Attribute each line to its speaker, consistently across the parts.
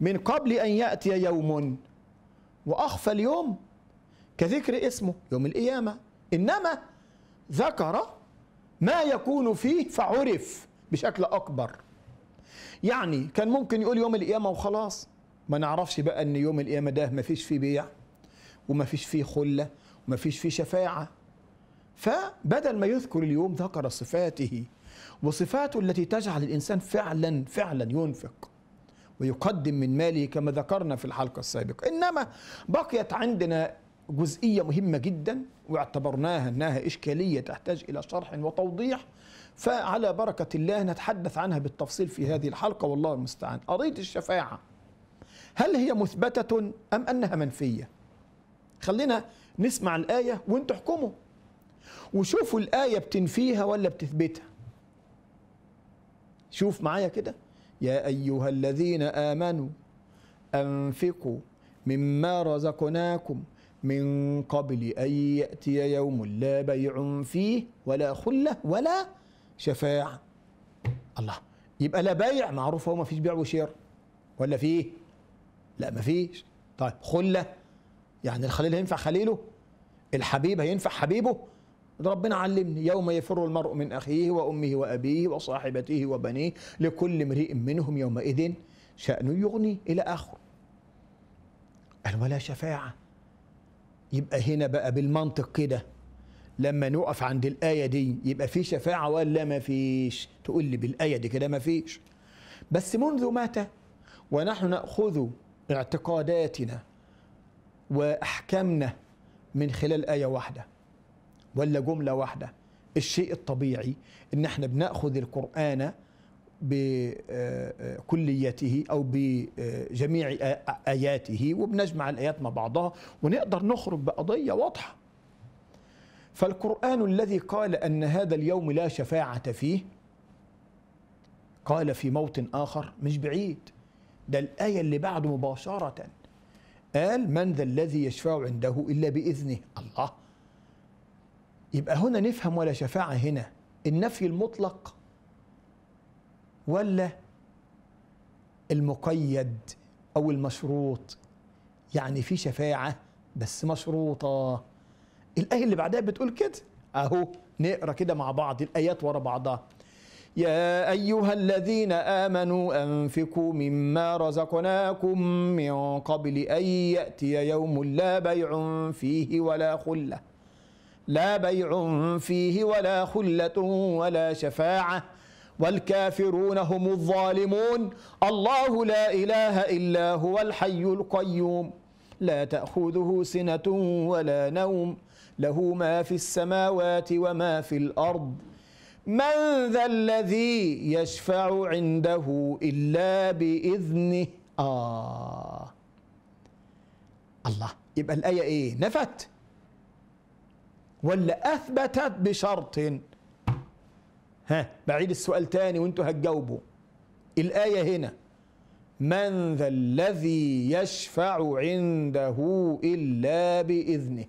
Speaker 1: من قبل أن يأتي يوم وأخفى اليوم كذكر اسمه يوم القيامة إنما ذكر ما يكون فيه فعرف بشكل أكبر يعني كان ممكن يقول يوم القيامة وخلاص ما نعرفش بقى أن يوم القيامة ده ما فيش فيه بيع وما فيش فيه خلة وما فيش فيه شفاعة فبدل ما يذكر اليوم ذكر صفاته وصفاته التي تجعل الإنسان فعلا فعلا ينفق ويقدم من ماله كما ذكرنا في الحلقة السابقة إنما بقيت عندنا جزئية مهمة جدا واعتبرناها أنها إشكالية تحتاج إلى شرح وتوضيح فعلى بركة الله نتحدث عنها بالتفصيل في هذه الحلقة والله المستعان قضية الشفاعة هل هي مثبتة أم أنها منفية خلينا نسمع الآية وانتوا احكموا وشوفوا الآية بتنفيها ولا بتثبتها شوف معايا كده يا ايها الذين امنوا انفقوا مما رزقناكم من قبل ان ياتي يوم لا بيع فيه ولا خله ولا شفاعه الله يبقى لا بيع معروف هو ما فيش بيع وشراء ولا فيه لا ما فيش طيب خله يعني الخليل هينفع خليله الحبيب هينفع حبيبه ربنا علمني يوم يفر المرء من أخيه وأمه وأبيه وصاحبته وبنيه لكل امرئ منهم يومئذ شأن يغني إلى آخر قال ولا شفاعة يبقى هنا بقى بالمنطق كده لما نقف عند الآية دي يبقى في شفاعة ولا ما فيش تقول لي بالآية دي كده ما فيش بس منذ متى ونحن نأخذ اعتقاداتنا وأحكامنا من خلال آية واحدة ولا جمله واحده الشيء الطبيعي ان احنا بناخذ القران بكليته آه، آه، او بجميع آه، اياته وبنجمع الايات مع بعضها ونقدر نخرج بقضيه واضحه فالقران الذي قال ان هذا اليوم لا شفاعه فيه قال في موطن اخر مش بعيد ده الايه اللي بعده مباشره قال من ذا الذي يشفع عنده الا باذنه الله يبقى هنا نفهم ولا شفاعة هنا النفي المطلق ولا المقيد أو المشروط يعني في شفاعة بس مشروطة الآية اللي بعدها بتقول كده أهو نقرأ كده مع بعض الآيات ورا بعضها يا أيها الذين آمنوا أنفقوا مما رزقناكم من قبل أن يأتي يوم لا بيع فيه ولا خلة لا بيع فيه ولا خلة ولا شفاعة والكافرون هم الظالمون الله لا إله إلا هو الحي القيوم لا تأخذه سنة ولا نوم له ما في السماوات وما في الأرض من ذا الذي يشفع عنده إلا بإذنه آه الله يبقى الآية إيه نفت ولا أثبتت بشرط ها بعيد السؤال تاني وانتوا هتجاوبوا الآية هنا من ذا الذي يشفع عنده إلا بإذنه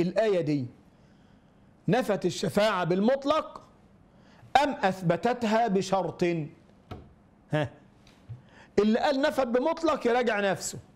Speaker 1: الآية دي نفت الشفاعة بالمطلق أم أثبتتها بشرط ها اللي قال نفت بمطلق يراجع نفسه